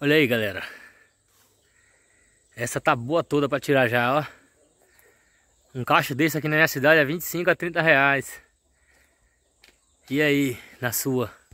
Olha aí, galera. Essa tá boa toda para tirar já, ó. Um cacho desse aqui na minha cidade é 25 a 30 reais. E aí, na sua?